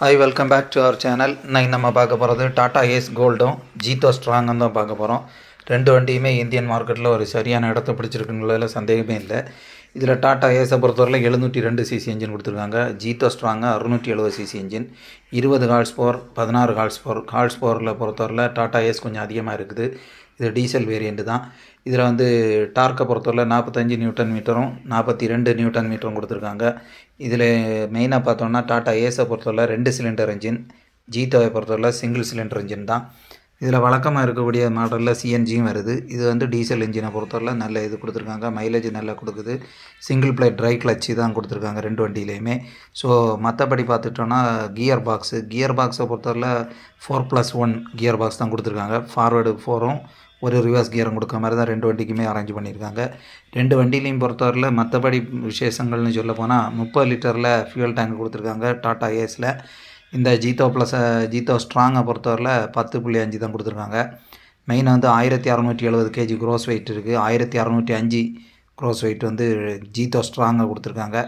hi welcome back to our channel நான் நம்ம பார்க்க போகிறது டாடா ஏஸ் கோல்டும் ஜீத்தோ ஸ்ட்ராங்கும் தான் பார்க்க போகிறோம் ரெண்டு வண்டியுமே இந்தியன் மார்க்கெட்டில் ஒரு சரியான இடத்த பிடிச்சிருக்குங்கள சந்தேகமே இல்லை இதில் டாடா ஏஸை பொறுத்தவரையில் எழுநூற்றி ரெண்டு சிசி இன்ஜின் கொடுத்துருக்காங்க ஜீத்தோ ஸ்ட்ராங் அறுநூற்றி எழுபது சிசி இன்ஜின் இருபது ஹால்ஸ் பவர் பதினாறு ஹால்ஸ் பவர் ஹால்ஸ் பவரில் பொறுத்தவரையில் டாடா ஏஸ் கொஞ்சம் அதிகமாக இருக்குது இது டீசல் வேரியண்ட்டு தான் இதில் வந்து டார்க்கை பொறுத்தவரை நாற்பத்தஞ்சு நியூட்டன் மீட்டரும் நாற்பத்தி ரெண்டு நியூட்டன் மீட்டரும் கொடுத்துருக்காங்க இதில் மெயினாக பார்த்தோம்னா டாட்டா ஏஸை பொறுத்தவரை ரெண்டு சிலிண்டர் இன்ஜின் ஜீத்தோவை பொறுத்தவரை சிங்கிள் சிலிண்டர் இன்ஜின் தான் இதில் வழக்கமாக இருக்கக்கூடிய மாடலில் சிஎன்ஜியும் வருது இது வந்து டீசல் இன்ஜினை பொறுத்தவரை நல்ல இது கொடுத்துருக்காங்க மைலேஜ் நல்லா கொடுக்குது சிங்கிள் பிளே ட்ரை கிளச்சு தான் கொடுத்துருக்காங்க ரெண்டு வண்டியிலையுமே ஸோ மற்றபடி பார்த்துட்டோன்னா கியர் பாக்ஸு கியர் பாக்ஸை பொறுத்தவரை four plus one gear box தான் கொடுத்துருக்காங்க ஃபார்வேர்டு ஃபோரும் ஒரு ரிவர்ஸ் கியரும் கொடுக்க மாதிரி தான் ரெண்டு வண்டிக்குமே அரேஞ்ச் பண்ணியிருக்காங்க ரெண்டு வண்டிலையும் பொறுத்தவரையில் மற்றபடி விசேஷங்கள்னு சொல்ல போனால் முப்பது லிட்டரில் ஃபியூல் டேங்க் கொடுத்துருக்காங்க டாட்டா ஏஸில் இந்த ஜீத்தோ ப்ளஸ் ஜீத்தோ ஸ்ட்ராங்கை பொறுத்தவரையில் பத்து புள்ளி அஞ்சு தான் கொடுத்துருக்காங்க மெயினாக வந்து ஆயிரத்தி அறநூற்றி எழுபது கேஜி க்ரோஸ் வெயிட் இருக்குது ஆயிரத்தி அறநூற்றி அஞ்சு க்ரோஸ் வெயிட் வந்து ஜீத்தோ ஸ்ட்ராங்காக கொடுத்துருக்காங்க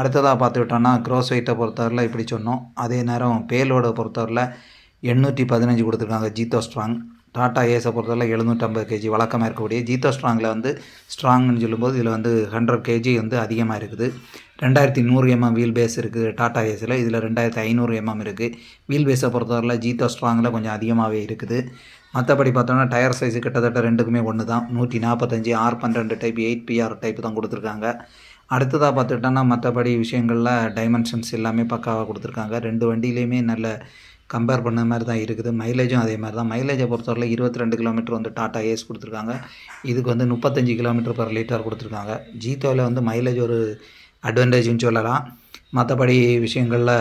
அடுத்ததாக பார்த்துக்கிட்டோன்னா க்ரோஸ் வெயிட்டை பொறுத்தவரையில் இப்படி சொன்னோம் அதே நேரம் பேலோடை பொறுத்தவரையில் எண்ணூற்றி பதினஞ்சு கொடுத்துருக்காங்க ஜீத்தோ ஸ்ட்ராங் டாட்டா ஏஸை பொறுத்தவரை எழுநூற்றம்பது கேஜி வழக்கமாக இருக்கக்கூடிய ஜீத்தோ ஸ்ட்ராங்கில் வந்து ஸ்ட்ராங்னு சொல்லும்போது இதில் வந்து ஹண்ட்ரட் கேஜி வந்து அதிகமாக இருக்குது ரெண்டாயிரத்தி நூறு எம்எம் வீல் பேஸ் இருக்குது டாட்டா ஏஸில் இதில் ரெண்டாயிரத்தி ஐநூறு எம்எம் இருக்குது வீல் பேஸை பொறுத்தவரையில் ஜீத்தோ ஸ்ட்ராங்கில் கொஞ்சம் அதிகமாகவே இருக்குது மற்றபடி பார்த்தோம்னா டயர் சைஸு கிட்டத்தட்ட ரெண்டுக்குமே ஒன்று தான் நூற்றி நாற்பத்தஞ்சு ஆர் பன்னெண்டு டைப் எயிட் பிஆர் டைப் தான் கொடுத்துருக்காங்க அடுத்ததாக பார்த்துக்கிட்டோன்னா மற்றபடி விஷயங்களில் டைமென்ஷன்ஸ் எல்லாமே பக்காவாக கொடுத்துருக்காங்க ரெண்டு வண்டியிலையுமே நல்ல கம்பேர் பண்ண மாதிரி தான் இருக்குது மைலேஜும் அதே மாதிரி தான் மைலேஜை பொறுத்தவரையில் இருபத்தி ரெண்டு கிலோமீட்டர் வந்து டாட்டா ஏஸ் கொடுத்துருக்காங்க இதுக்கு வந்து முப்பத்தஞ்சு கிலோமீட்டர் பர் லிட்டர் கொடுத்துருக்காங்க ஜீத்தோவில் வந்து மைலேஜ் ஒரு அட்வான்டேஜ்னு சொல்லலாம் மற்றபடி விஷயங்களில்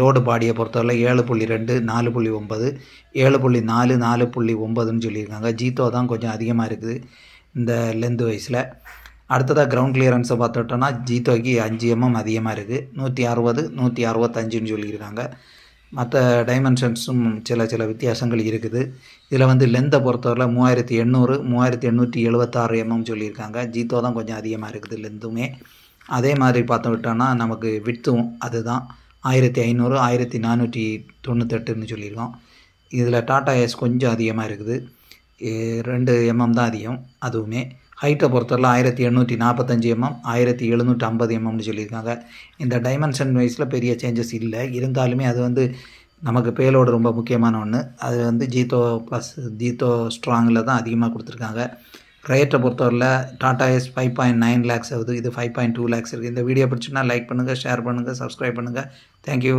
லோடு பாடியை பொறுத்தவரையில் ஏழு புள்ளி ரெண்டு நாலு புள்ளி ஒம்பது ஏழு புள்ளி நாலு நாலு புள்ளி ஒம்பதுன்னு சொல்லியிருக்காங்க ஜீத்தோ தான் கொஞ்சம் அதிகமாக இருக்குது இந்த லென்த்து வைஸில் அடுத்ததாக கிரவுண்ட் கிளியரன்ஸை பார்த்துட்டோன்னா ஜீத்தோக்கு அஞ்சு எம்எம் அதிகமாக இருக்குது நூற்றி அறுபது நூற்றி அறுபத்தஞ்சுன்னு சொல்லியிருக்காங்க மற்ற டைமென்ஷன்ஸும் சில சில வித்தியாசங்கள் இருக்குது இதில் வந்து லெந்தை பொறுத்தவரை மூவாயிரத்தி எண்ணூறு மூவாயிரத்தி எண்ணூற்றி எழுபத்தாறு எம்எம் சொல்லியிருக்காங்க ஜீத்தோ தான் கொஞ்சம் அதிகமாக இருக்குது லெந்துமே அதே மாதிரி பார்த்து விட்டோன்னா நமக்கு விட்த்தும் அதுதான் ஆயிரத்தி ஐநூறு ஆயிரத்தி நானூற்றி தொண்ணூத்தெட்டுன்னு சொல்லியிருக்கோம் இதில் டாடா எஸ் கொஞ்சம் அதிகமாக இருக்குது ரெண்டு எம்எம் தான் அதிகம் அதுவுமே ஹைட்டை பொறுத்தவரையில் ஆயிரத்தி எண்ணூற்றி நாற்பத்தஞ்சு எம்எம் ஆயிரத்தி எழுநூற்றி ஐம்பது எம்எம்னு சொல்லியிருக்காங்க இந்த டைமென்ஷன் வைஸில் பெரிய சேஞ்சஸ் இல்லை இருந்தாலுமே அது வந்து நமக்கு பேலோடு ரொம்ப முக்கியமான ஒன்று அது வந்து ஜீத்தோ ப்ளஸ் ஜீத்தோ ஸ்ட்ராங்கில் தான் அதிகமாக கொடுத்துருக்காங்க ரேட்டை பொறுத்தவரையில் Tata Ace five point nine lakhs ஆகுது இது ஃபைவ் பாயிண்ட் டூ லேக்ஸ் இருக்குது இந்த வீடியோ பிடிச்சுன்னா லைக் பண்ணுங்கள் ஷேர் பண்ணுங்கள் சப்ஸ்கிரைப் பண்ணுங்கள் தேங்க்யூ